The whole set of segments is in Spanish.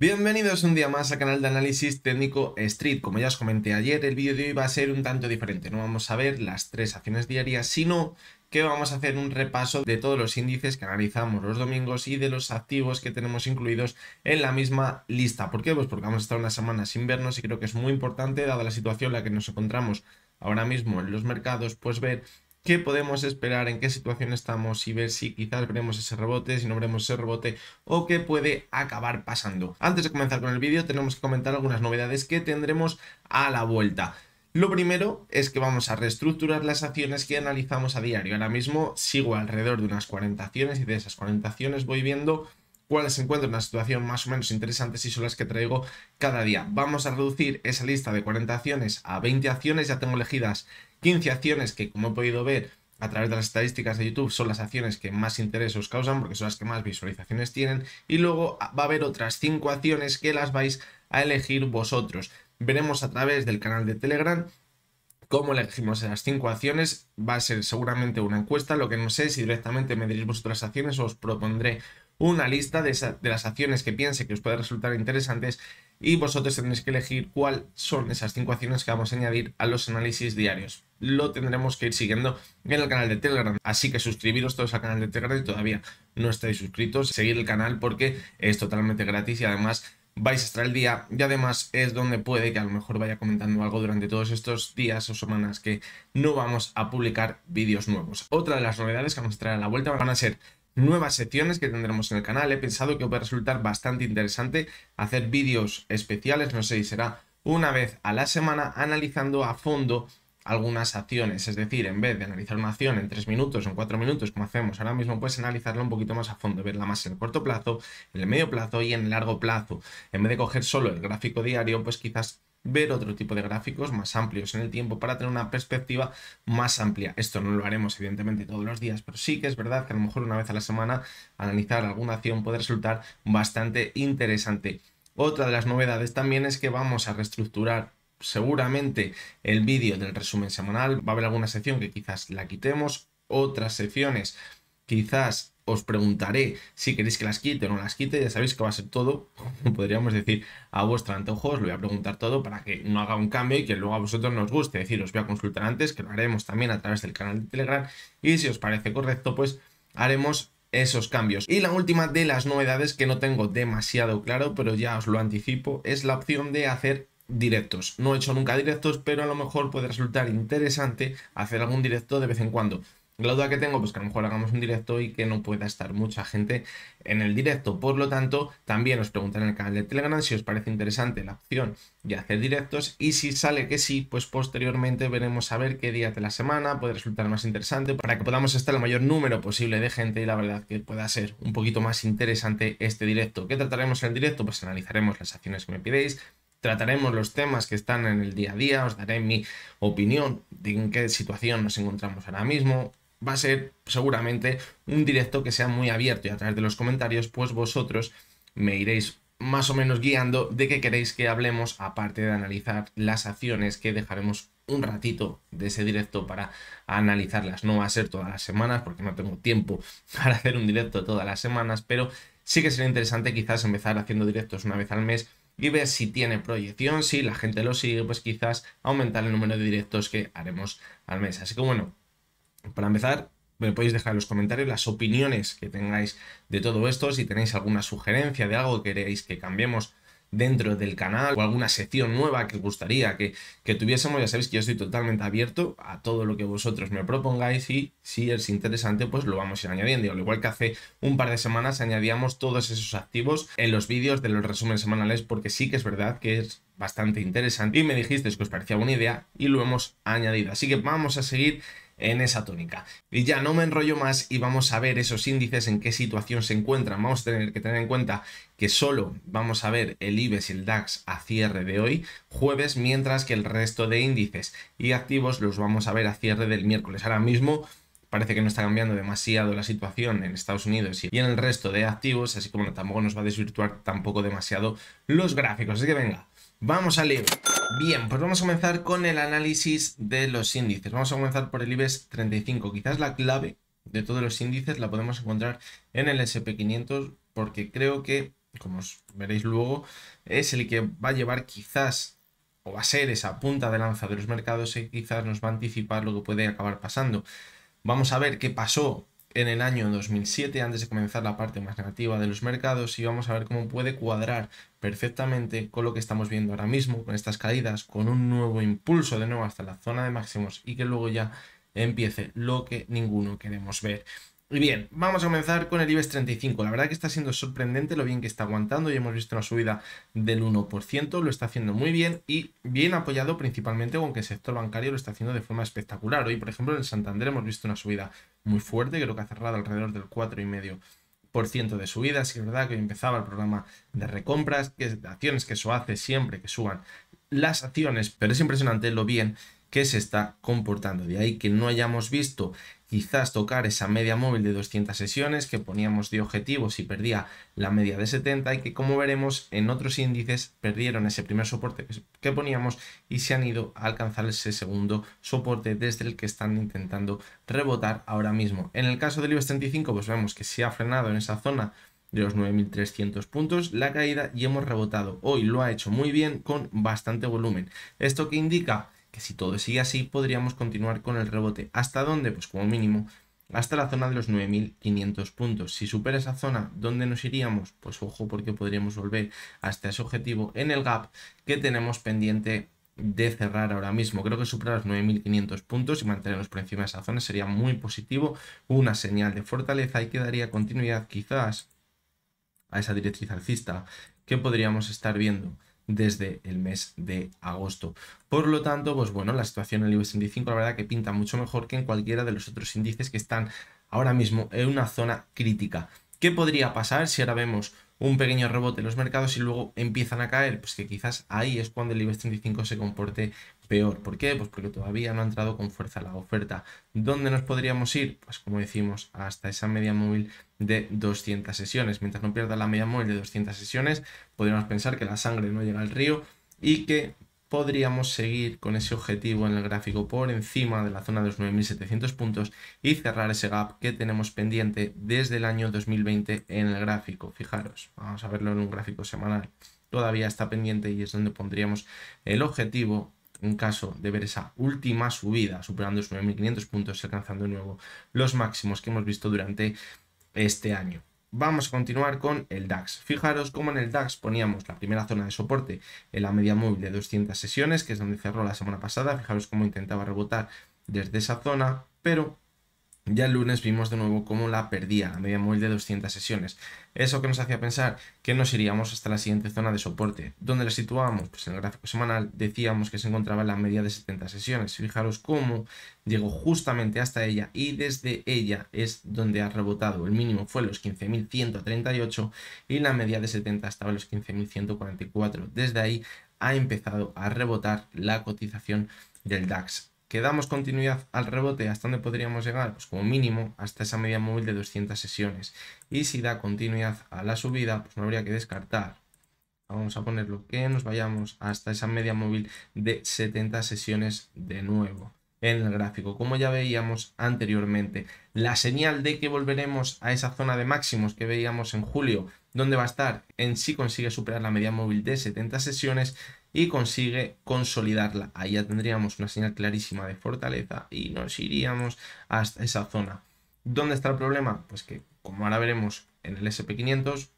Bienvenidos un día más al canal de análisis técnico Street. Como ya os comenté ayer, el vídeo de hoy va a ser un tanto diferente. No vamos a ver las tres acciones diarias, sino que vamos a hacer un repaso de todos los índices que analizamos los domingos y de los activos que tenemos incluidos en la misma lista. ¿Por qué? Pues porque vamos a estar una semana sin vernos y creo que es muy importante, dada la situación en la que nos encontramos ahora mismo en los mercados, pues ver qué podemos esperar, en qué situación estamos y ver si quizás veremos ese rebote, si no veremos ese rebote o qué puede acabar pasando. Antes de comenzar con el vídeo tenemos que comentar algunas novedades que tendremos a la vuelta. Lo primero es que vamos a reestructurar las acciones que analizamos a diario. Ahora mismo sigo alrededor de unas 40 acciones y de esas 40 acciones voy viendo cuáles se encuentran en una situación más o menos interesante y son las que traigo cada día. Vamos a reducir esa lista de 40 acciones a 20 acciones, ya tengo elegidas 15 acciones que como he podido ver a través de las estadísticas de YouTube son las acciones que más interés os causan porque son las que más visualizaciones tienen y luego va a haber otras 5 acciones que las vais a elegir vosotros. Veremos a través del canal de Telegram cómo elegimos esas 5 acciones. Va a ser seguramente una encuesta, lo que no sé si directamente me diréis vosotras acciones o os propondré una lista de, de las acciones que piense que os puede resultar interesantes y vosotros tendréis que elegir cuáles son esas cinco acciones que vamos a añadir a los análisis diarios. Lo tendremos que ir siguiendo en el canal de Telegram, así que suscribiros todos al canal de Telegram y todavía no estáis suscritos, seguir el canal porque es totalmente gratis y además vais a estar el día y además es donde puede que a lo mejor vaya comentando algo durante todos estos días o semanas que no vamos a publicar vídeos nuevos. Otra de las novedades que vamos a traer a la vuelta van a ser nuevas secciones que tendremos en el canal. He pensado que puede resultar bastante interesante hacer vídeos especiales, no sé si será una vez a la semana, analizando a fondo algunas acciones. Es decir, en vez de analizar una acción en 3 minutos o en 4 minutos, como hacemos ahora mismo, puedes analizarla un poquito más a fondo, verla más en el corto plazo, en el medio plazo y en el largo plazo. En vez de coger solo el gráfico diario, pues quizás ver otro tipo de gráficos más amplios en el tiempo para tener una perspectiva más amplia. Esto no lo haremos evidentemente todos los días, pero sí que es verdad que a lo mejor una vez a la semana analizar alguna acción puede resultar bastante interesante. Otra de las novedades también es que vamos a reestructurar seguramente el vídeo del resumen semanal. Va a haber alguna sección que quizás la quitemos, otras secciones quizás os preguntaré si queréis que las quite o no las quite. Ya sabéis que va a ser todo, podríamos decir, a vuestro antojo. Os lo voy a preguntar todo para que no haga un cambio y que luego a vosotros nos guste. Es decir, os voy a consultar antes, que lo haremos también a través del canal de Telegram. Y si os parece correcto, pues haremos esos cambios. Y la última de las novedades que no tengo demasiado claro, pero ya os lo anticipo, es la opción de hacer directos. No he hecho nunca directos, pero a lo mejor puede resultar interesante hacer algún directo de vez en cuando. La duda que tengo, pues que a lo mejor hagamos un directo y que no pueda estar mucha gente en el directo. Por lo tanto, también os preguntaré en el canal de Telegram si os parece interesante la opción de hacer directos. Y si sale que sí, pues posteriormente veremos a ver qué día de la semana puede resultar más interesante para que podamos estar el mayor número posible de gente y la verdad que pueda ser un poquito más interesante este directo. ¿Qué trataremos en el directo? Pues analizaremos las acciones que me pidéis, trataremos los temas que están en el día a día, os daré mi opinión de en qué situación nos encontramos ahora mismo, va a ser seguramente un directo que sea muy abierto y a través de los comentarios pues vosotros me iréis más o menos guiando de qué queréis que hablemos aparte de analizar las acciones que dejaremos un ratito de ese directo para analizarlas. No va a ser todas las semanas porque no tengo tiempo para hacer un directo todas las semanas, pero sí que sería interesante quizás empezar haciendo directos una vez al mes y ver si tiene proyección, si la gente lo sigue, pues quizás aumentar el número de directos que haremos al mes. Así que bueno, para empezar, me podéis dejar en los comentarios las opiniones que tengáis de todo esto, si tenéis alguna sugerencia de algo que queréis que cambiemos dentro del canal o alguna sección nueva que os gustaría que, tuviésemos, ya sabéis que yo estoy totalmente abierto a todo lo que vosotros me propongáis y si es interesante pues lo vamos a ir añadiendo. Al igual que hace un par de semanas añadíamos todos esos activos en los vídeos de los resúmenes semanales porque sí que es verdad que es bastante interesante y me dijisteis que os parecía buena idea y lo hemos añadido. Así que vamos a seguir en esa tónica. Y ya no me enrollo más y vamos a ver esos índices en qué situación se encuentran. Vamos a tener que tener en cuenta que solo vamos a ver el IBEX y el DAX a cierre de hoy, jueves, mientras que el resto de índices y activos los vamos a ver a cierre del miércoles. Ahora mismo parece que no está cambiando demasiado la situación en Estados Unidos y en el resto de activos, así como tampoco nos va a desvirtuar tampoco demasiado los gráficos. Así que venga. Vamos a leer. Bien, pues vamos a comenzar con el análisis de los índices. Vamos a comenzar por el IBEX 35. Quizás la clave de todos los índices la podemos encontrar en el SP500 porque creo que, como veréis luego, es el que va a llevar quizás o va a ser esa punta de lanza de los mercados y quizás nos va a anticipar lo que puede acabar pasando. Vamos a ver qué pasó en el año 2007, antes de comenzar la parte más negativa de los mercados, y vamos a ver cómo puede cuadrar perfectamente con lo que estamos viendo ahora mismo, con estas caídas, con un nuevo impulso de nuevo hasta la zona de máximos y que luego ya empiece lo que ninguno queremos ver. Y bien, vamos a comenzar con el IBEX 35. La verdad que está siendo sorprendente lo bien que está aguantando. Ya hemos visto una subida del 1%, lo está haciendo muy bien y bien apoyado principalmente con que el sector bancario lo está haciendo de forma espectacular. Hoy, por ejemplo, en Santander hemos visto una subida muy fuerte, creo que ha cerrado alrededor del 4,5% de subida. Sí es verdad que hoy empezaba el programa de recompras, que es de acciones que eso hace siempre que suban las acciones, pero es impresionante lo bien que se está comportando. De ahí que no hayamos visto quizás tocar esa media móvil de 200 sesiones que poníamos de objetivo y perdía la media de 70 y que como veremos en otros índices perdieron ese primer soporte que poníamos y se han ido a alcanzar ese segundo soporte desde el que están intentando rebotar ahora mismo. En el caso del IBEX 35 pues vemos que se ha frenado en esa zona de los 9.300 puntos la caída y hemos rebotado. Hoy lo ha hecho muy bien con bastante volumen. ¿Esto que indica? si todo sigue así podríamos continuar con el rebote. ¿Hasta dónde? Pues como mínimo hasta la zona de los 9.500 puntos. Si supera esa zona, ¿dónde nos iríamos? Pues ojo porque podríamos volver hasta ese objetivo en el gap que tenemos pendiente de cerrar ahora mismo. Creo que superar los 9.500 puntos y mantenernos por encima de esa zona sería muy positivo, una señal de fortaleza y que daría continuidad quizás a esa directriz alcista que podríamos estar viendo desde el mes de agosto. Por lo tanto, pues bueno, la situación en el IBEX 35 la verdad que pinta mucho mejor que en cualquiera de los otros índices que están ahora mismo en una zona crítica. ¿Qué podría pasar si ahora vemos un pequeño rebote en los mercados y luego empiezan a caer, pues que quizás ahí es cuando el IBEX 35 se comporte peor. ¿Por qué? Pues porque todavía no ha entrado con fuerza la oferta. ¿Dónde nos podríamos ir? Pues como decimos, hasta esa media móvil de 200 sesiones. Mientras no pierda la media móvil de 200 sesiones, podríamos pensar que la sangre no llega al río y que podríamos seguir con ese objetivo en el gráfico por encima de la zona de los 9.700 puntos y cerrar ese gap que tenemos pendiente desde el año 2020 en el gráfico. Fijaros, vamos a verlo en un gráfico semanal. Todavía está pendiente y es donde pondríamos el objetivo en caso de ver esa última subida, superando los 9.500 puntos y alcanzando de nuevo los máximos que hemos visto durante este año vamos a continuar con el DAX. Fijaros cómo en el DAX poníamos la primera zona de soporte en la media móvil de 200 sesiones, que es donde cerró la semana pasada. Fijaros cómo intentaba rebotar desde esa zona, pero ya el lunes vimos de nuevo cómo la perdía, a media móvil de 200 sesiones. Eso que nos hacía pensar que nos iríamos hasta la siguiente zona de soporte. donde la situábamos? Pues en el gráfico semanal decíamos que se encontraba en la media de 70 sesiones. Fijaros cómo llegó justamente hasta ella y desde ella es donde ha rebotado. El mínimo fue los 15.138 y la media de 70 estaba en los 15.144. Desde ahí ha empezado a rebotar la cotización del DAX que damos continuidad al rebote hasta donde podríamos llegar, pues como mínimo hasta esa media móvil de 200 sesiones. Y si da continuidad a la subida, pues no habría que descartar. Vamos a ponerlo que nos vayamos hasta esa media móvil de 70 sesiones de nuevo en el gráfico. Como ya veíamos anteriormente, la señal de que volveremos a esa zona de máximos que veíamos en julio, donde va a estar en si consigue superar la media móvil de 70 sesiones, y consigue consolidarla. Ahí ya tendríamos una señal clarísima de fortaleza y nos iríamos hasta esa zona. ¿Dónde está el problema? Pues que, como ahora veremos en el SP500,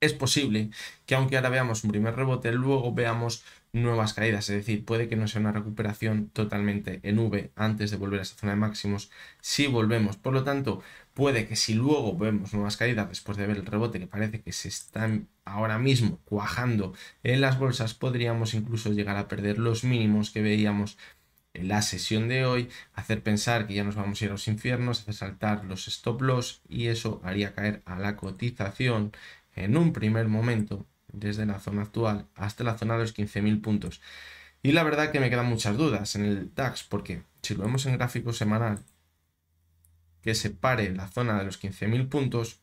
es posible que aunque ahora veamos un primer rebote, luego veamos nuevas caídas, es decir, puede que no sea una recuperación totalmente en V antes de volver a esa zona de máximos si volvemos. Por lo tanto, puede que si luego vemos nuevas caídas después de ver el rebote que parece que se están ahora mismo cuajando en las bolsas, podríamos incluso llegar a perder los mínimos que veíamos en la sesión de hoy, hacer pensar que ya nos vamos a ir a los infiernos, hacer saltar los stop loss y eso haría caer a la cotización en un primer momento desde la zona actual hasta la zona de los 15.000 puntos. Y la verdad que me quedan muchas dudas en el DAX, porque si lo vemos en gráfico semanal, que se pare la zona de los 15.000 puntos,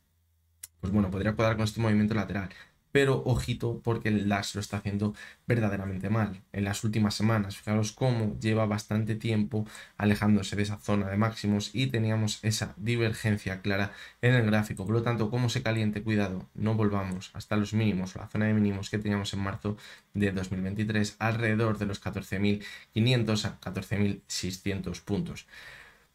pues bueno, podría cuadrar con este movimiento lateral pero ojito porque el las lo está haciendo verdaderamente mal. En las últimas semanas, fijaros cómo lleva bastante tiempo alejándose de esa zona de máximos y teníamos esa divergencia clara en el gráfico. Por lo tanto, como se caliente, cuidado, no volvamos hasta los mínimos, la zona de mínimos que teníamos en marzo de 2023, alrededor de los 14.500 a 14.600 puntos.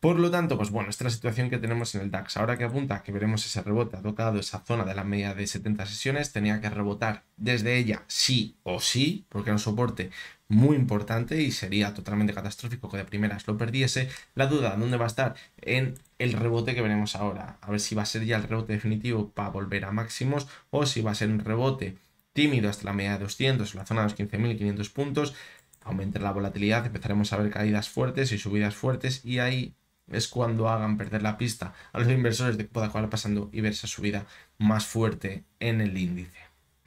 Por lo tanto, pues bueno, esta es la situación que tenemos en el DAX. Ahora que apunta, que veremos ese rebote, ha tocado esa zona de la media de 70 sesiones, tenía que rebotar desde ella sí o sí, porque era un soporte muy importante y sería totalmente catastrófico que de primeras lo perdiese. La duda, ¿dónde va a estar? En el rebote que veremos ahora. A ver si va a ser ya el rebote definitivo para volver a máximos o si va a ser un rebote tímido hasta la media de 200, la zona de los 15.500 puntos. Aumentar la volatilidad, empezaremos a ver caídas fuertes y subidas fuertes y ahí es cuando hagan perder la pista a los inversores de que pueda acabar pasando y ver esa subida más fuerte en el índice.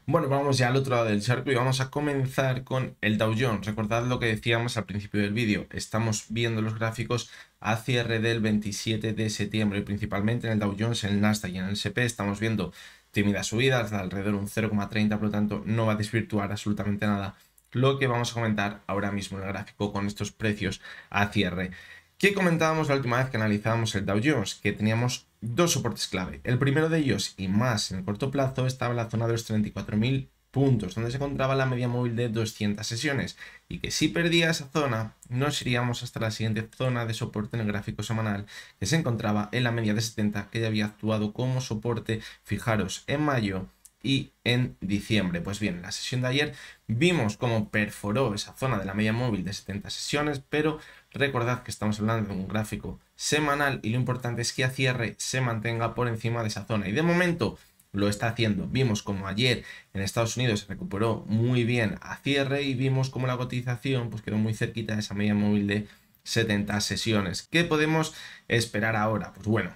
Bueno, vamos ya al otro lado del charco y vamos a comenzar con el Dow Jones. Recordad lo que decíamos al principio del vídeo. Estamos viendo los gráficos a cierre del 27 de septiembre, y principalmente en el Dow Jones, en el Nasdaq y en el SP. Estamos viendo tímidas subidas de alrededor un 0,30, por lo tanto no va a desvirtuar absolutamente nada lo que vamos a comentar ahora mismo en el gráfico con estos precios a cierre ¿Qué comentábamos la última vez que analizábamos el Dow Jones, que teníamos dos soportes clave. El primero de ellos, y más en el corto plazo, estaba en la zona de los 34.000 puntos, donde se encontraba la media móvil de 200 sesiones, y que si perdía esa zona, nos iríamos hasta la siguiente zona de soporte en el gráfico semanal, que se encontraba en la media de 70, que ya había actuado como soporte, fijaros, en mayo y en diciembre. Pues bien, en la sesión de ayer vimos cómo perforó esa zona de la media móvil de 70 sesiones, pero Recordad que estamos hablando de un gráfico semanal y lo importante es que a cierre se mantenga por encima de esa zona. Y de momento lo está haciendo. Vimos como ayer en Estados Unidos se recuperó muy bien a cierre y vimos como la cotización pues quedó muy cerquita de esa media móvil de 70 sesiones. ¿Qué podemos esperar ahora? Pues bueno,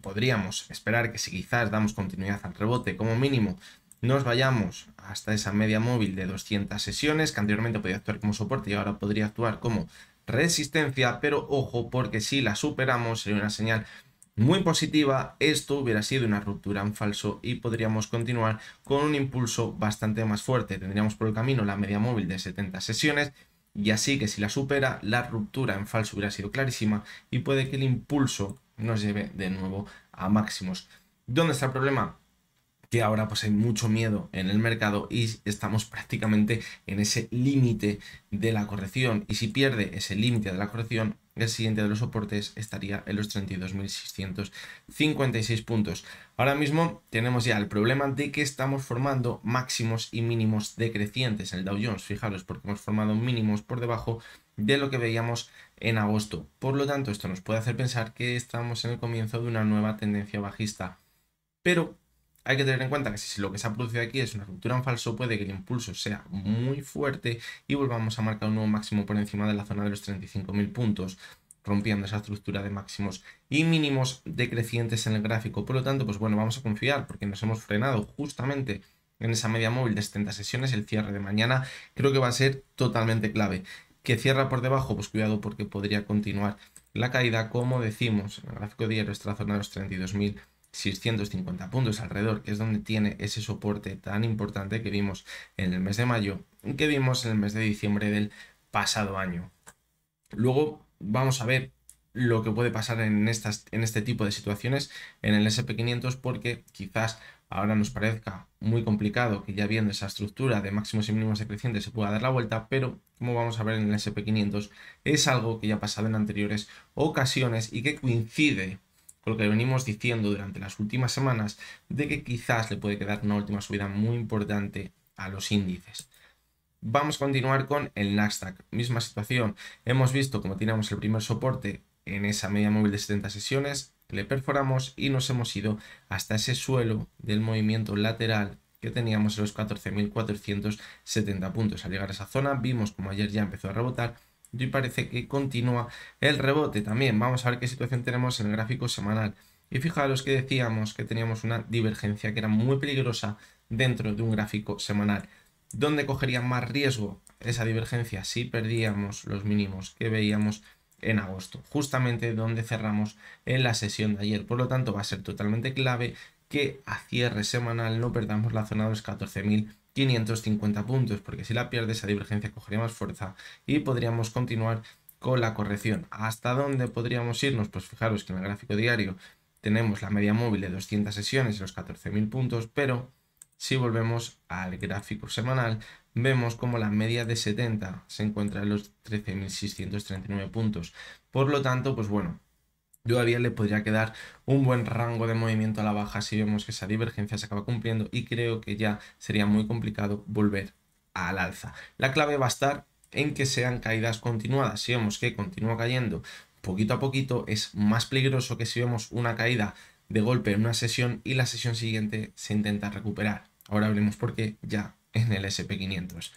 podríamos esperar que si quizás damos continuidad al rebote como mínimo nos vayamos hasta esa media móvil de 200 sesiones que anteriormente podía actuar como soporte y ahora podría actuar como resistencia, pero ojo porque si la superamos sería una señal muy positiva, esto hubiera sido una ruptura en falso y podríamos continuar con un impulso bastante más fuerte. Tendríamos por el camino la media móvil de 70 sesiones y así que si la supera, la ruptura en falso hubiera sido clarísima y puede que el impulso nos lleve de nuevo a máximos. ¿Dónde está el problema? que ahora pues hay mucho miedo en el mercado y estamos prácticamente en ese límite de la corrección. Y si pierde ese límite de la corrección, el siguiente de los soportes estaría en los 32.656 puntos. Ahora mismo tenemos ya el problema de que estamos formando máximos y mínimos decrecientes en el Dow Jones. Fijaros, porque hemos formado mínimos por debajo de lo que veíamos en agosto. Por lo tanto, esto nos puede hacer pensar que estamos en el comienzo de una nueva tendencia bajista. Pero hay que tener en cuenta que si lo que se ha producido aquí es una ruptura en falso, puede que el impulso sea muy fuerte y volvamos a marcar un nuevo máximo por encima de la zona de los 35.000 puntos, rompiendo esa estructura de máximos y mínimos decrecientes en el gráfico. Por lo tanto, pues bueno, vamos a confiar porque nos hemos frenado justamente en esa media móvil de 70 sesiones. El cierre de mañana creo que va a ser totalmente clave. Que cierra por debajo, pues cuidado porque podría continuar la caída, como decimos, en el gráfico diario, esta zona de los 32.000 650 puntos alrededor, que es donde tiene ese soporte tan importante que vimos en el mes de mayo, que vimos en el mes de diciembre del pasado año. Luego vamos a ver lo que puede pasar en, estas, en este tipo de situaciones en el SP500 porque quizás ahora nos parezca muy complicado que ya viendo esa estructura de máximos y mínimos decrecientes se pueda dar la vuelta, pero como vamos a ver en el SP500 es algo que ya ha pasado en anteriores ocasiones y que coincide con lo que venimos diciendo durante las últimas semanas de que quizás le puede quedar una última subida muy importante a los índices. Vamos a continuar con el Nasdaq. Misma situación. Hemos visto como teníamos el primer soporte en esa media móvil de 70 sesiones, le perforamos y nos hemos ido hasta ese suelo del movimiento lateral que teníamos en los 14.470 puntos. Al llegar a esa zona vimos como ayer ya empezó a rebotar y parece que continúa el rebote también. Vamos a ver qué situación tenemos en el gráfico semanal. Y fijaros que decíamos que teníamos una divergencia que era muy peligrosa dentro de un gráfico semanal. ¿Dónde cogería más riesgo esa divergencia si perdíamos los mínimos que veíamos en agosto? Justamente donde cerramos en la sesión de ayer. Por lo tanto, va a ser totalmente clave que a cierre semanal no perdamos la zona de los 14.000 550 puntos, porque si la pierde esa divergencia cogería más fuerza y podríamos continuar con la corrección. ¿Hasta dónde podríamos irnos? Pues fijaros que en el gráfico diario tenemos la media móvil de 200 sesiones y los 14.000 puntos, pero si volvemos al gráfico semanal, vemos como la media de 70 se encuentra en los 13.639 puntos. Por lo tanto, pues bueno, todavía le podría quedar un buen rango de movimiento a la baja si vemos que esa divergencia se acaba cumpliendo y creo que ya sería muy complicado volver al alza. La clave va a estar en que sean caídas continuadas. Si vemos que continúa cayendo poquito a poquito, es más peligroso que si vemos una caída de golpe en una sesión y la sesión siguiente se intenta recuperar. Ahora hablemos por qué ya en el SP500.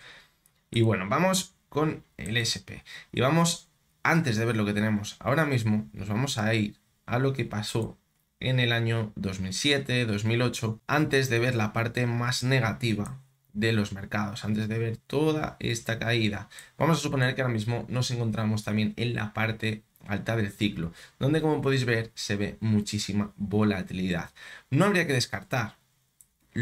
Y bueno, vamos con el SP. Y vamos antes de ver lo que tenemos ahora mismo, nos vamos a ir a lo que pasó en el año 2007, 2008, antes de ver la parte más negativa de los mercados, antes de ver toda esta caída. Vamos a suponer que ahora mismo nos encontramos también en la parte alta del ciclo, donde como podéis ver se ve muchísima volatilidad. No habría que descartar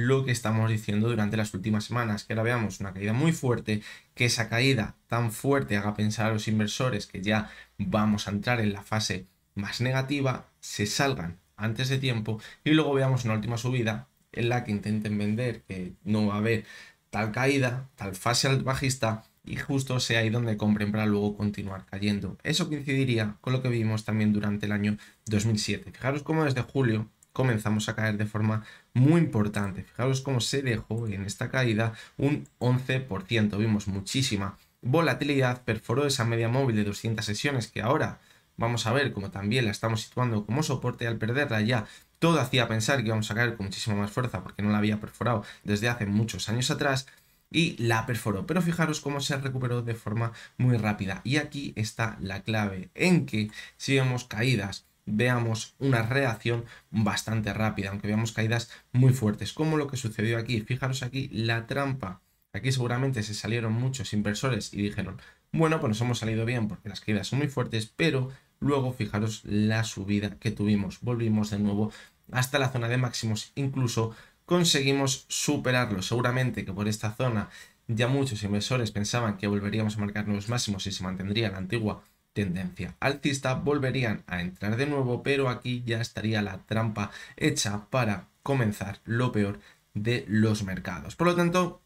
lo que estamos diciendo durante las últimas semanas, que ahora veamos una caída muy fuerte, que esa caída tan fuerte haga pensar a los inversores que ya vamos a entrar en la fase más negativa, se salgan antes de tiempo y luego veamos una última subida en la que intenten vender que no va a haber tal caída, tal fase bajista y justo sea ahí donde compren para luego continuar cayendo. Eso coincidiría con lo que vimos también durante el año 2007. Fijaros cómo desde julio comenzamos a caer de forma muy importante. Fijaros cómo se dejó en esta caída un 11%. Vimos muchísima volatilidad, perforó esa media móvil de 200 sesiones que ahora vamos a ver como también la estamos situando como soporte al perderla ya todo hacía pensar que íbamos a caer con muchísima más fuerza porque no la había perforado desde hace muchos años atrás y la perforó. Pero fijaros cómo se recuperó de forma muy rápida. Y aquí está la clave en que si vemos caídas veamos una reacción bastante rápida, aunque veamos caídas muy fuertes, como lo que sucedió aquí. Fijaros aquí la trampa. Aquí seguramente se salieron muchos inversores y dijeron, bueno, pues nos hemos salido bien porque las caídas son muy fuertes, pero luego fijaros la subida que tuvimos. Volvimos de nuevo hasta la zona de máximos, incluso conseguimos superarlo. Seguramente que por esta zona ya muchos inversores pensaban que volveríamos a marcar nuevos máximos y se mantendría la antigua tendencia alcista, volverían a entrar de nuevo, pero aquí ya estaría la trampa hecha para comenzar lo peor de los mercados. Por lo tanto,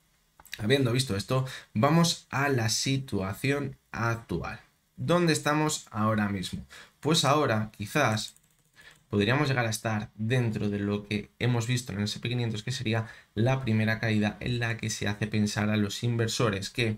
habiendo visto esto, vamos a la situación actual. ¿Dónde estamos ahora mismo? Pues ahora quizás podríamos llegar a estar dentro de lo que hemos visto en el SP500, que sería la primera caída en la que se hace pensar a los inversores que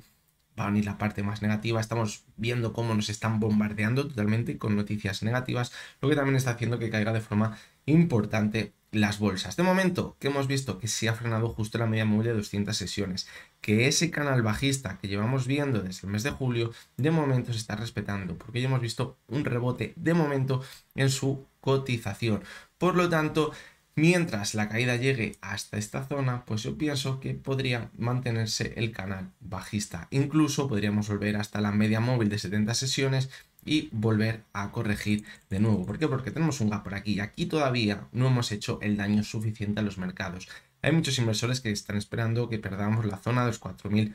va a venir la parte más negativa. Estamos viendo cómo nos están bombardeando totalmente con noticias negativas, lo que también está haciendo que caiga de forma importante las bolsas. De momento, que hemos visto? Que se ha frenado justo la media móvil de 200 sesiones, que ese canal bajista que llevamos viendo desde el mes de julio, de momento se está respetando, porque ya hemos visto un rebote de momento en su cotización. Por lo tanto, Mientras la caída llegue hasta esta zona, pues yo pienso que podría mantenerse el canal bajista. Incluso podríamos volver hasta la media móvil de 70 sesiones y volver a corregir de nuevo. ¿Por qué? Porque tenemos un gap por aquí y aquí todavía no hemos hecho el daño suficiente a los mercados. Hay muchos inversores que están esperando que perdamos la zona de los 4.230,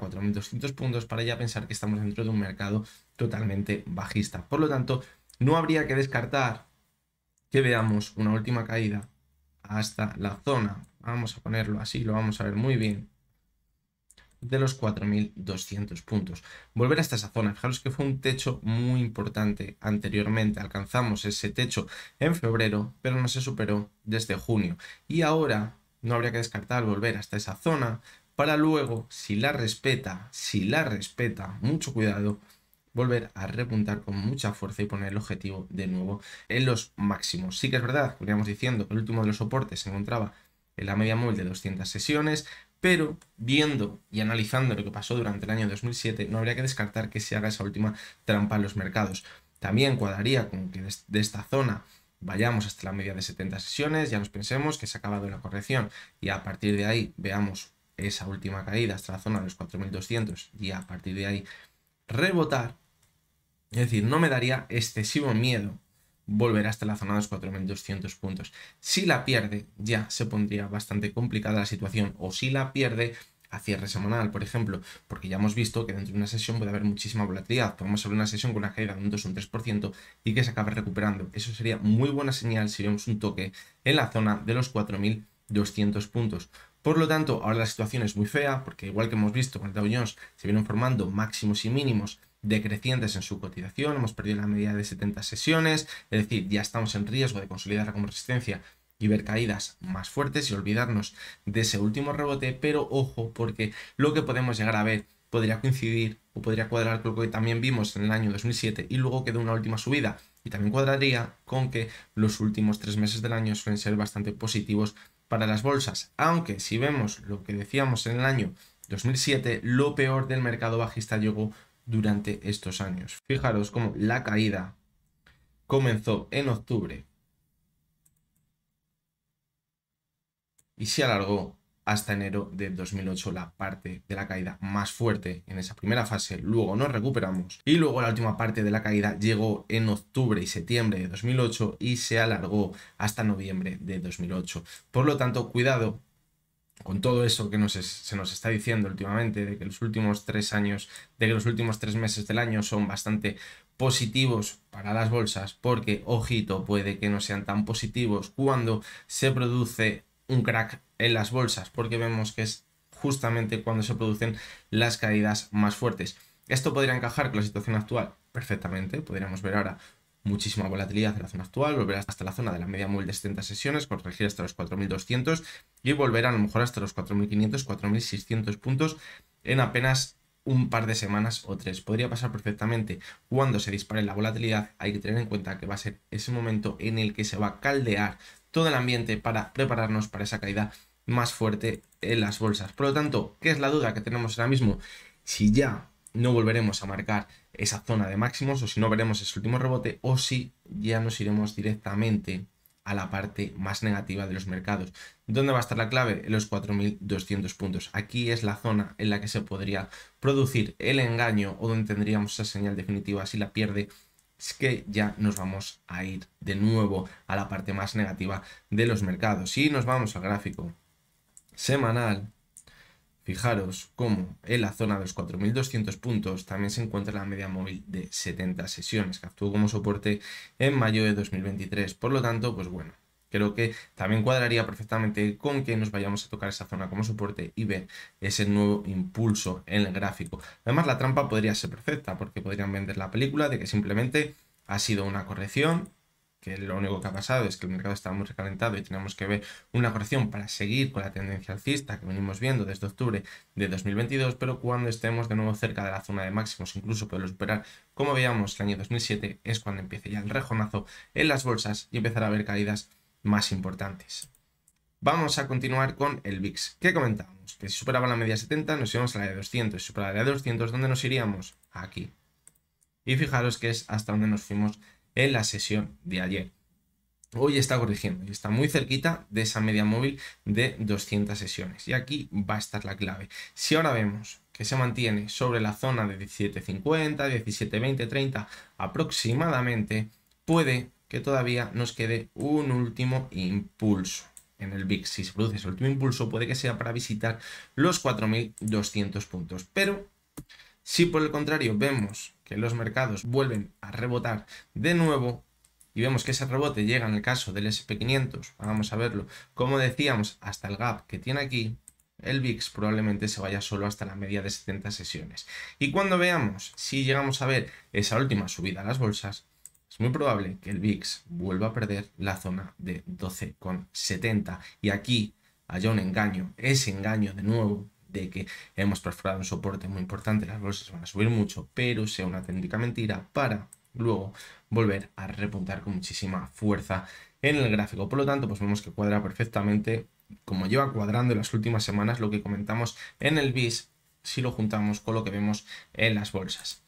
4.200 puntos para ya pensar que estamos dentro de un mercado totalmente bajista. Por lo tanto, no habría que descartar que veamos una última caída hasta la zona, vamos a ponerlo así, lo vamos a ver muy bien, de los 4.200 puntos. Volver hasta esa zona, fijaros que fue un techo muy importante anteriormente, alcanzamos ese techo en febrero, pero no se superó desde junio. Y ahora no habría que descartar volver hasta esa zona para luego, si la respeta, si la respeta, mucho cuidado, volver a repuntar con mucha fuerza y poner el objetivo de nuevo en los máximos. Sí que es verdad, como diciendo diciendo, el último de los soportes se encontraba en la media móvil de 200 sesiones, pero viendo y analizando lo que pasó durante el año 2007, no habría que descartar que se haga esa última trampa en los mercados. También cuadraría con que de esta zona vayamos hasta la media de 70 sesiones, ya nos pensemos que se ha acabado la corrección y a partir de ahí veamos esa última caída hasta la zona de los 4.200 y a partir de ahí rebotar es decir, no me daría excesivo miedo volver hasta la zona de los 4.200 puntos. Si la pierde, ya se pondría bastante complicada la situación. O si la pierde a cierre semanal, por ejemplo, porque ya hemos visto que dentro de una sesión puede haber muchísima volatilidad. Podemos ver una sesión con una caída de un 2 o un 3% y que se acabe recuperando. Eso sería muy buena señal si vemos un toque en la zona de los 4.200 puntos. Por lo tanto, ahora la situación es muy fea, porque igual que hemos visto con el Dow se vienen formando máximos y mínimos decrecientes en su cotización, hemos perdido la media de 70 sesiones, es decir, ya estamos en riesgo de consolidar como resistencia y ver caídas más fuertes y olvidarnos de ese último rebote, pero ojo porque lo que podemos llegar a ver podría coincidir o podría cuadrar con lo que también vimos en el año 2007 y luego quedó una última subida y también cuadraría con que los últimos tres meses del año suelen ser bastante positivos para las bolsas, aunque si vemos lo que decíamos en el año 2007, lo peor del mercado bajista llegó durante estos años. Fijaros cómo la caída comenzó en octubre y se alargó hasta enero de 2008 la parte de la caída más fuerte en esa primera fase, luego nos recuperamos y luego la última parte de la caída llegó en octubre y septiembre de 2008 y se alargó hasta noviembre de 2008. Por lo tanto, cuidado con todo eso que se nos está diciendo últimamente, de que los últimos tres años, de que los últimos tres meses del año son bastante positivos para las bolsas, porque, ojito, puede que no sean tan positivos cuando se produce un crack en las bolsas, porque vemos que es justamente cuando se producen las caídas más fuertes. Esto podría encajar con la situación actual perfectamente, podríamos ver ahora muchísima volatilidad en la zona actual, volverá hasta la zona de la media móvil de 70 sesiones, corregir hasta los 4.200 y volverá a lo mejor hasta los 4.500, 4.600 puntos en apenas un par de semanas o tres. Podría pasar perfectamente. Cuando se dispare la volatilidad hay que tener en cuenta que va a ser ese momento en el que se va a caldear todo el ambiente para prepararnos para esa caída más fuerte en las bolsas. Por lo tanto, ¿qué es la duda que tenemos ahora mismo? Si ya no volveremos a marcar esa zona de máximos o si no veremos ese último rebote o si ya nos iremos directamente a la parte más negativa de los mercados. ¿Dónde va a estar la clave? En los 4.200 puntos. Aquí es la zona en la que se podría producir el engaño o donde tendríamos esa señal definitiva. Si la pierde, es que ya nos vamos a ir de nuevo a la parte más negativa de los mercados. Si nos vamos al gráfico semanal, Fijaros cómo en la zona de los 4.200 puntos también se encuentra la media móvil de 70 sesiones que actuó como soporte en mayo de 2023. Por lo tanto, pues bueno, creo que también cuadraría perfectamente con que nos vayamos a tocar esa zona como soporte y ver ese nuevo impulso en el gráfico. Además, la trampa podría ser perfecta porque podrían vender la película de que simplemente ha sido una corrección que lo único que ha pasado es que el mercado está muy recalentado y tenemos que ver una corrección para seguir con la tendencia alcista que venimos viendo desde octubre de 2022, pero cuando estemos de nuevo cerca de la zona de máximos, incluso poder superar, como veíamos el año 2007, es cuando empiece ya el rejonazo en las bolsas y empezar a ver caídas más importantes. Vamos a continuar con el VIX. ¿Qué comentábamos? Que si superaba la media 70 nos íbamos a la de 200, si superaba la de 200, ¿dónde nos iríamos? Aquí. Y fijaros que es hasta donde nos fuimos en la sesión de ayer. Hoy está corrigiendo y está muy cerquita de esa media móvil de 200 sesiones. Y aquí va a estar la clave. Si ahora vemos que se mantiene sobre la zona de 1750, 1720, 30 aproximadamente, puede que todavía nos quede un último impulso en el VIX. Si se produce ese último impulso, puede que sea para visitar los 4.200 puntos. Pero si por el contrario vemos los mercados vuelven a rebotar de nuevo y vemos que ese rebote llega en el caso del SP500, vamos a verlo, como decíamos, hasta el gap que tiene aquí, el VIX probablemente se vaya solo hasta la media de 70 sesiones. Y cuando veamos si llegamos a ver esa última subida a las bolsas, es muy probable que el VIX vuelva a perder la zona de 12,70. Y aquí haya un engaño, ese engaño de nuevo de que hemos perforado un soporte muy importante, las bolsas van a subir mucho, pero sea una técnica mentira para luego volver a repuntar con muchísima fuerza en el gráfico. Por lo tanto, pues vemos que cuadra perfectamente, como lleva cuadrando en las últimas semanas, lo que comentamos en el BIS, si lo juntamos con lo que vemos en las bolsas.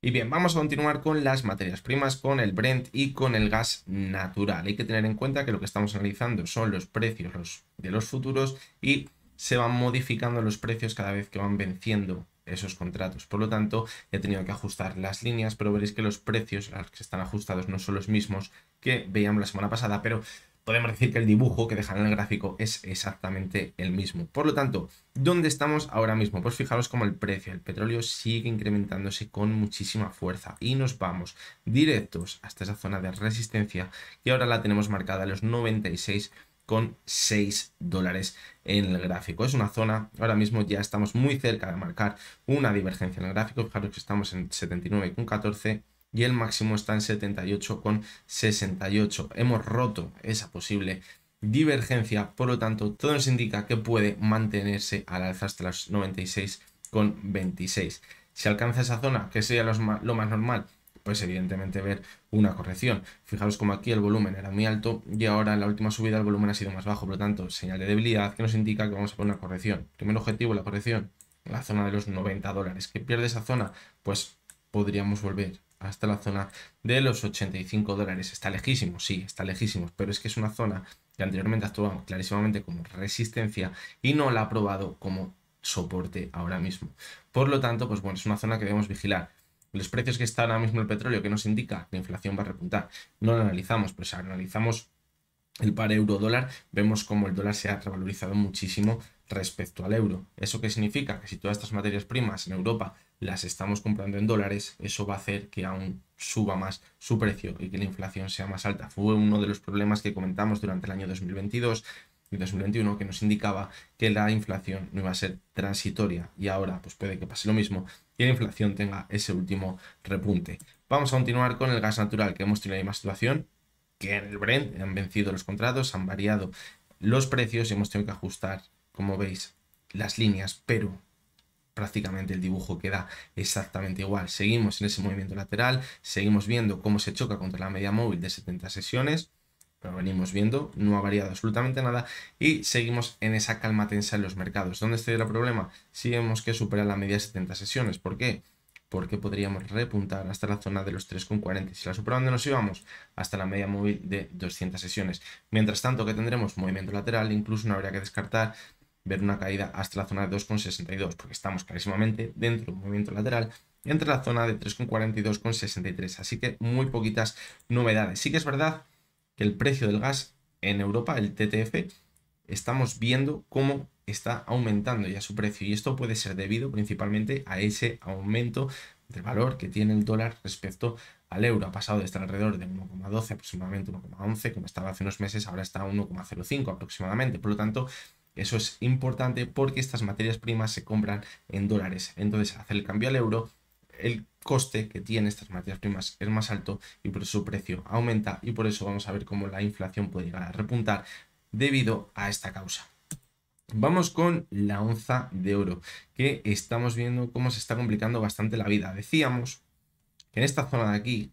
Y bien, vamos a continuar con las materias primas, con el Brent y con el gas natural. Hay que tener en cuenta que lo que estamos analizando son los precios de los futuros y se van modificando los precios cada vez que van venciendo esos contratos. Por lo tanto, he tenido que ajustar las líneas, pero veréis que los precios, los que están ajustados, no son los mismos que veíamos la semana pasada, pero podemos decir que el dibujo que dejan en el gráfico es exactamente el mismo. Por lo tanto, ¿dónde estamos ahora mismo? Pues fijaros como el precio del petróleo sigue incrementándose con muchísima fuerza y nos vamos directos hasta esa zona de resistencia que ahora la tenemos marcada a los 96 con 6 dólares en el gráfico. Es una zona, ahora mismo ya estamos muy cerca de marcar una divergencia en el gráfico, fijaros que estamos en 79,14 y el máximo está en 78,68. Hemos roto esa posible divergencia, por lo tanto, todo nos indica que puede mantenerse al alza hasta los 96,26. Si alcanza esa zona, que sería lo más normal, pues evidentemente ver una corrección. Fijaros como aquí el volumen era muy alto y ahora en la última subida el volumen ha sido más bajo, por lo tanto, señal de debilidad que nos indica que vamos a poner una corrección. Primer objetivo, la corrección, la zona de los 90 dólares. ¿Qué pierde esa zona? Pues podríamos volver hasta la zona de los 85 dólares. Está lejísimo, sí, está lejísimo, pero es que es una zona que anteriormente actuaba clarísimamente como resistencia y no la ha probado como soporte ahora mismo. Por lo tanto, pues bueno, es una zona que debemos vigilar los precios que están ahora mismo el petróleo, que nos indica? La inflación va a repuntar. No lo analizamos, pero si analizamos el par euro dólar, vemos como el dólar se ha revalorizado muchísimo respecto al euro. ¿Eso qué significa? Que si todas estas materias primas en Europa las estamos comprando en dólares, eso va a hacer que aún suba más su precio y que la inflación sea más alta. Fue uno de los problemas que comentamos durante el año 2022, 2021 que nos indicaba que la inflación no iba a ser transitoria y ahora pues puede que pase lo mismo y la inflación tenga ese último repunte. Vamos a continuar con el gas natural que hemos tenido la misma situación que en el Brent han vencido los contratos, han variado los precios y hemos tenido que ajustar, como veis, las líneas, pero prácticamente el dibujo queda exactamente igual. Seguimos en ese movimiento lateral, seguimos viendo cómo se choca contra la media móvil de 70 sesiones, lo venimos viendo, no ha variado absolutamente nada y seguimos en esa calma tensa en los mercados. ¿Dónde está el problema? Si vemos que superar la media de 70 sesiones. ¿Por qué? Porque podríamos repuntar hasta la zona de los 3,40. Si la superamos nos íbamos? Hasta la media móvil de 200 sesiones. Mientras tanto, que tendremos movimiento lateral, incluso no habría que descartar ver una caída hasta la zona de 2,62, porque estamos clarísimamente dentro del movimiento lateral entre la zona de 3,42 con 63. Así que muy poquitas novedades. Sí que es verdad que el precio del gas en Europa, el TTF, estamos viendo cómo está aumentando ya su precio y esto puede ser debido principalmente a ese aumento del valor que tiene el dólar respecto al euro. Ha pasado de estar alrededor de 1,12 aproximadamente, 1,11 como estaba hace unos meses, ahora está a 1,05 aproximadamente. Por lo tanto, eso es importante porque estas materias primas se compran en dólares. Entonces, hacer el cambio al euro el coste que tiene estas materias primas es más alto y por eso su precio aumenta y por eso vamos a ver cómo la inflación puede llegar a repuntar debido a esta causa. Vamos con la onza de oro, que estamos viendo cómo se está complicando bastante la vida. Decíamos que en esta zona de aquí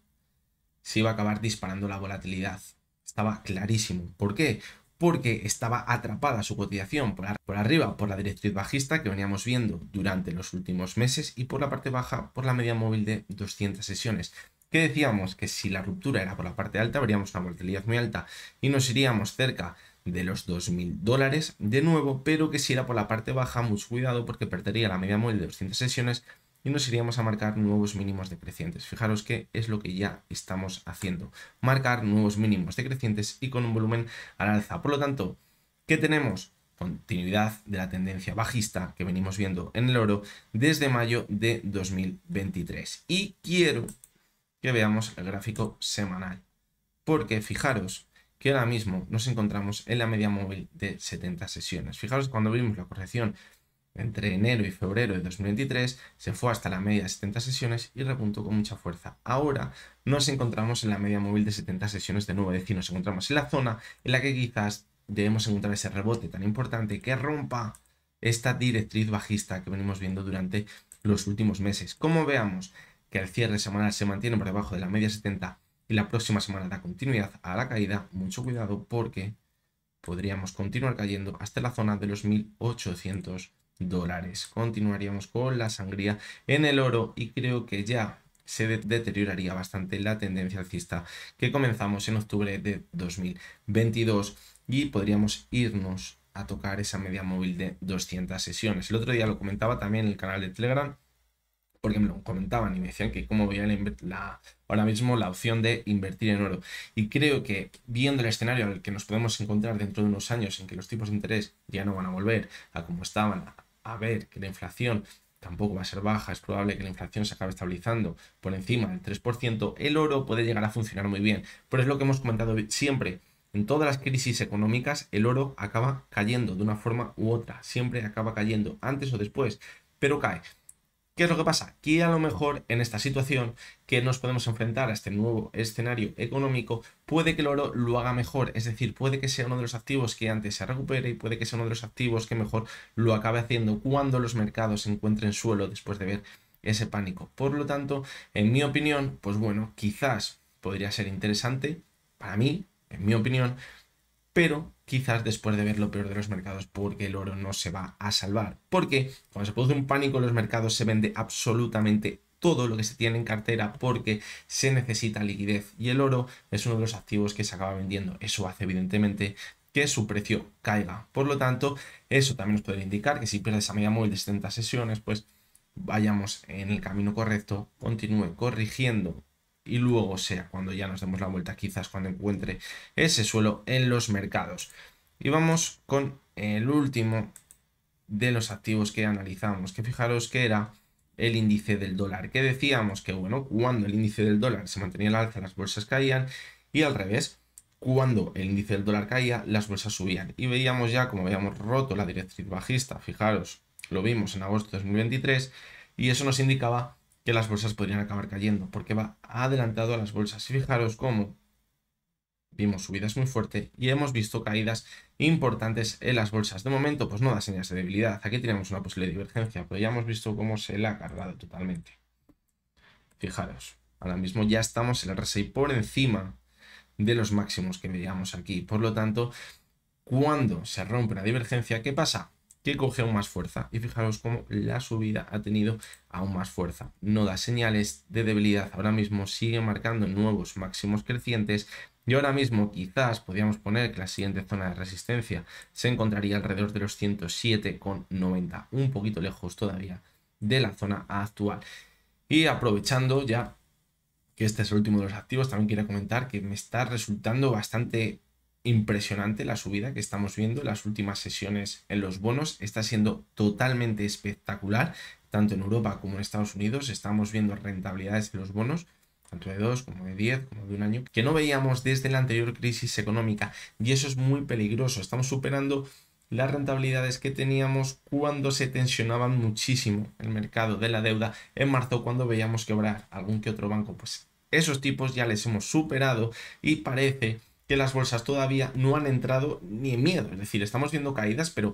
se iba a acabar disparando la volatilidad. Estaba clarísimo. ¿Por qué? porque estaba atrapada su cotización por, arriba por la directriz bajista que veníamos viendo durante los últimos meses y por la parte baja por la media móvil de 200 sesiones que decíamos que si la ruptura era por la parte alta, veríamos una mortalidad muy alta y nos iríamos cerca de los 2.000 dólares de nuevo, pero que si era por la parte baja, mucho cuidado porque perdería la media móvil de 200 sesiones y nos iríamos a marcar nuevos mínimos decrecientes. Fijaros que es lo que ya estamos haciendo, marcar nuevos mínimos decrecientes y con un volumen al alza. Por lo tanto, ¿qué tenemos? continuidad de la tendencia bajista que venimos viendo en el oro desde mayo de 2023. Y quiero que veamos el gráfico semanal, porque fijaros que ahora mismo nos encontramos en la media móvil de 70 sesiones. Fijaros cuando vimos la corrección entre enero y febrero de 2023 se fue hasta la media de 70 sesiones y repuntó con mucha fuerza. Ahora nos encontramos en la media móvil de 70 sesiones de nuevo, es decir, nos encontramos en la zona en la que quizás debemos encontrar ese rebote tan importante que rompa esta directriz bajista que venimos viendo durante los últimos meses. Como veamos que el cierre semanal se mantiene por debajo de la media 70 y la próxima semana da continuidad a la caída, mucho cuidado porque podríamos continuar cayendo hasta la zona de los 1800 dólares. Continuaríamos con la sangría en el oro y creo que ya se deterioraría bastante la tendencia alcista que comenzamos en octubre de 2022 y podríamos irnos a tocar esa media móvil de 200 sesiones. El otro día lo comentaba también en el canal de Telegram porque me lo comentaban y me decían que cómo veía la, ahora mismo la opción de invertir en oro. Y creo que viendo el escenario en el que nos podemos encontrar dentro de unos años en que los tipos de interés ya no van a volver a como estaban a ver que la inflación tampoco va a ser baja, es probable que la inflación se acabe estabilizando por encima del 3%, el oro puede llegar a funcionar muy bien. Pero es lo que hemos comentado siempre, en todas las crisis económicas el oro acaba cayendo de una forma u otra, siempre acaba cayendo, antes o después, pero cae. ¿Qué es lo que pasa? Que a lo mejor en esta situación que nos podemos enfrentar a este nuevo escenario económico, puede que el oro lo haga mejor, es decir, puede que sea uno de los activos que antes se recupere y puede que sea uno de los activos que mejor lo acabe haciendo cuando los mercados se encuentren suelo después de ver ese pánico. Por lo tanto, en mi opinión, pues bueno, quizás podría ser interesante para mí, en mi opinión, pero quizás después de ver lo peor de los mercados porque el oro no se va a salvar. Porque cuando se produce un pánico en los mercados se vende absolutamente todo lo que se tiene en cartera porque se necesita liquidez y el oro es uno de los activos que se acaba vendiendo. Eso hace evidentemente que su precio caiga. Por lo tanto, eso también nos puede indicar que si pierdes a media móvil de 70 sesiones, pues vayamos en el camino correcto, continúe corrigiendo y luego sea cuando ya nos demos la vuelta, quizás cuando encuentre ese suelo en los mercados. Y vamos con el último de los activos que analizamos, que fijaros que era el índice del dólar, que decíamos que bueno, cuando el índice del dólar se mantenía en alza, las bolsas caían y al revés, cuando el índice del dólar caía, las bolsas subían. Y veíamos ya como habíamos roto la directriz bajista, fijaros, lo vimos en agosto de 2023 y eso nos indicaba que las bolsas podrían acabar cayendo, porque va adelantado a las bolsas. Y fijaros cómo vimos subidas muy fuerte y hemos visto caídas importantes en las bolsas. De momento, pues no da señas de debilidad. Aquí tenemos una posible divergencia, pero ya hemos visto cómo se la ha cargado totalmente. Fijaros, ahora mismo ya estamos en el RSI por encima de los máximos que veíamos aquí. Por lo tanto, cuando se rompe la divergencia, ¿qué pasa? que coge aún más fuerza. Y fijaros cómo la subida ha tenido aún más fuerza. No da señales de debilidad. Ahora mismo sigue marcando nuevos máximos crecientes. Y ahora mismo quizás podríamos poner que la siguiente zona de resistencia se encontraría alrededor de los 107,90. Un poquito lejos todavía de la zona actual. Y aprovechando ya que este es el último de los activos, también quiero comentar que me está resultando bastante impresionante la subida que estamos viendo en las últimas sesiones en los bonos. Está siendo totalmente espectacular, tanto en Europa como en Estados Unidos. Estamos viendo rentabilidades de los bonos, tanto de 2 como de 10, como de un año, que no veíamos desde la anterior crisis económica. Y eso es muy peligroso. Estamos superando las rentabilidades que teníamos cuando se tensionaban muchísimo el mercado de la deuda en marzo cuando veíamos quebrar algún que otro banco pues esos tipos ya les hemos superado y parece que las bolsas todavía no han entrado ni en miedo. Es decir, estamos viendo caídas, pero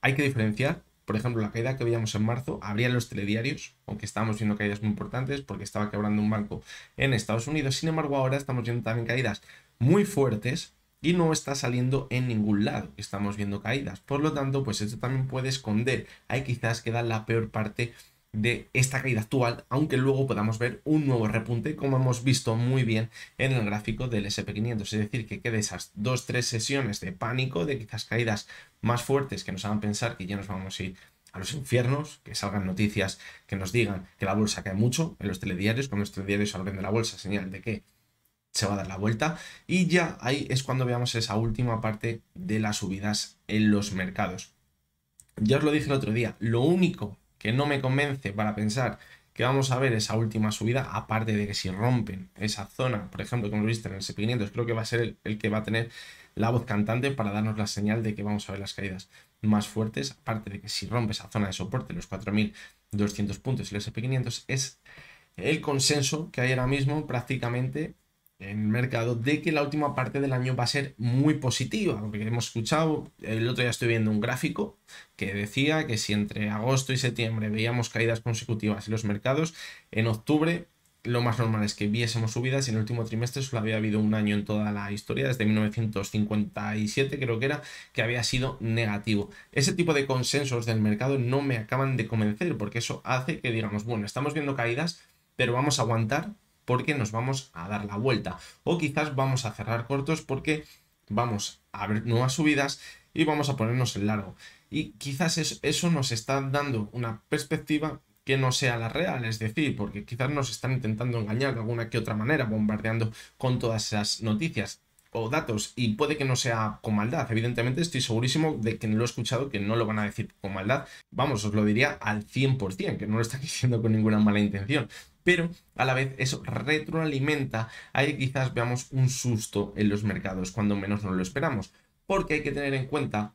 hay que diferenciar. Por ejemplo, la caída que veíamos en marzo abría los telediarios, aunque estábamos viendo caídas muy importantes porque estaba quebrando un banco en Estados Unidos. Sin embargo, ahora estamos viendo también caídas muy fuertes y no está saliendo en ningún lado. Estamos viendo caídas. Por lo tanto, pues esto también puede esconder. Ahí quizás queda la peor parte de esta caída actual, aunque luego podamos ver un nuevo repunte, como hemos visto muy bien en el gráfico del SP500. Es decir, que quede esas dos, tres sesiones de pánico, de quizás caídas más fuertes que nos hagan pensar que ya nos vamos a ir a los infiernos, que salgan noticias que nos digan que la bolsa cae mucho en los telediarios, con los telediarios al de la bolsa, señal de que se va a dar la vuelta y ya ahí es cuando veamos esa última parte de las subidas en los mercados. Ya os lo dije el otro día, lo único que no me convence para pensar que vamos a ver esa última subida, aparte de que si rompen esa zona, por ejemplo, como lo viste en el SP500, creo que va a ser el, que va a tener la voz cantante para darnos la señal de que vamos a ver las caídas más fuertes, aparte de que si rompe esa zona de soporte, los 4.200 puntos, y el SP500 es el consenso que hay ahora mismo prácticamente en el mercado de que la última parte del año va a ser muy positiva, lo que hemos escuchado, el otro día estoy viendo un gráfico que decía que si entre agosto y septiembre veíamos caídas consecutivas en los mercados, en octubre lo más normal es que viésemos subidas y en el último trimestre solo había habido un año en toda la historia, desde 1957 creo que era, que había sido negativo. Ese tipo de consensos del mercado no me acaban de convencer porque eso hace que digamos, bueno, estamos viendo caídas, pero vamos a aguantar porque nos vamos a dar la vuelta. O quizás vamos a cerrar cortos porque vamos a ver nuevas subidas y vamos a ponernos en largo. Y quizás eso nos está dando una perspectiva que no sea la real, es decir, porque quizás nos están intentando engañar de alguna que otra manera, bombardeando con todas esas noticias o datos y puede que no sea con maldad. Evidentemente estoy segurísimo de que lo he escuchado que no lo van a decir con maldad. Vamos, os lo diría al 100%, que no lo están diciendo con ninguna mala intención pero a la vez eso retroalimenta. Ahí quizás veamos un susto en los mercados cuando menos no lo esperamos, porque hay que tener en cuenta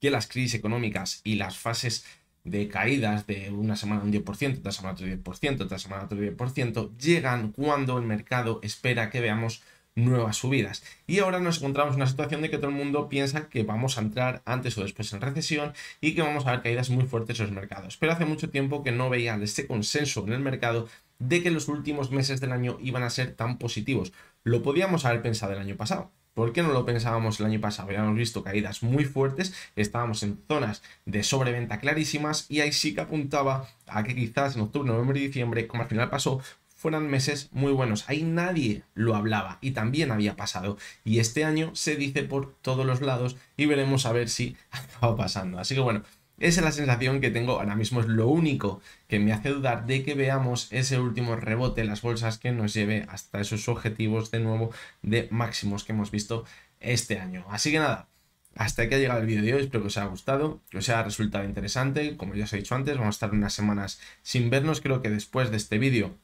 que las crisis económicas y las fases de caídas de una semana un 10%, otra semana otro 10%, otra semana otro 10%, llegan cuando el mercado espera que veamos nuevas subidas. Y ahora nos encontramos en una situación de que todo el mundo piensa que vamos a entrar antes o después en recesión y que vamos a ver caídas muy fuertes en los mercados. Pero hace mucho tiempo que no veían este consenso en el mercado de que los últimos meses del año iban a ser tan positivos. Lo podíamos haber pensado el año pasado. ¿Por qué no lo pensábamos el año pasado? Habíamos visto caídas muy fuertes, estábamos en zonas de sobreventa clarísimas y ahí sí que apuntaba a que quizás en octubre, noviembre y diciembre, como al final pasó, fueran meses muy buenos. Ahí nadie lo hablaba y también había pasado. Y este año se dice por todos los lados y veremos a ver si estado pasando. Así que bueno, esa es la sensación que tengo ahora mismo, es lo único que me hace dudar de que veamos ese último rebote en las bolsas que nos lleve hasta esos objetivos de nuevo de máximos que hemos visto este año. Así que nada, hasta aquí ha llegado el vídeo de hoy, espero que os haya gustado, que os haya resultado interesante, como ya os he dicho antes, vamos a estar unas semanas sin vernos, creo que después de este vídeo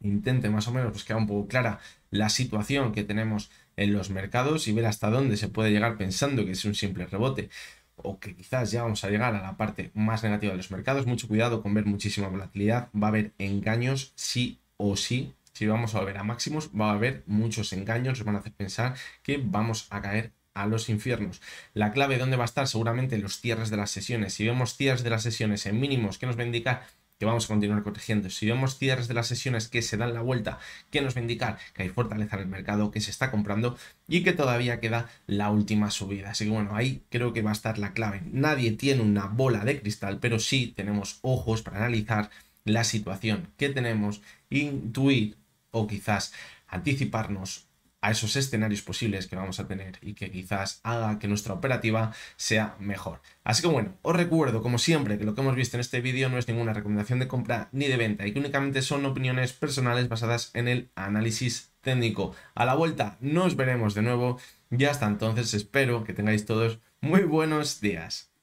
intente más o menos pues un poco clara la situación que tenemos en los mercados y ver hasta dónde se puede llegar pensando que es un simple rebote o que quizás ya vamos a llegar a la parte más negativa de los mercados. Mucho cuidado con ver muchísima volatilidad, va a haber engaños sí o sí. Si vamos a volver a máximos, va a haber muchos engaños, nos van a hacer pensar que vamos a caer a los infiernos. La clave dónde va a estar seguramente los cierres de las sesiones. Si vemos cierres de las sesiones en mínimos, ¿qué nos va a indicar? que vamos a continuar corrigiendo. Si vemos cierres de las sesiones que se dan la vuelta, que nos va a indicar que hay fortaleza en el mercado, que se está comprando y que todavía queda la última subida. Así que bueno, ahí creo que va a estar la clave. Nadie tiene una bola de cristal, pero sí tenemos ojos para analizar la situación que tenemos, intuir o quizás anticiparnos a esos escenarios posibles que vamos a tener y que quizás haga que nuestra operativa sea mejor. Así que bueno, os recuerdo como siempre que lo que hemos visto en este vídeo no es ninguna recomendación de compra ni de venta y que únicamente son opiniones personales basadas en el análisis técnico. A la vuelta nos veremos de nuevo y hasta entonces espero que tengáis todos muy buenos días.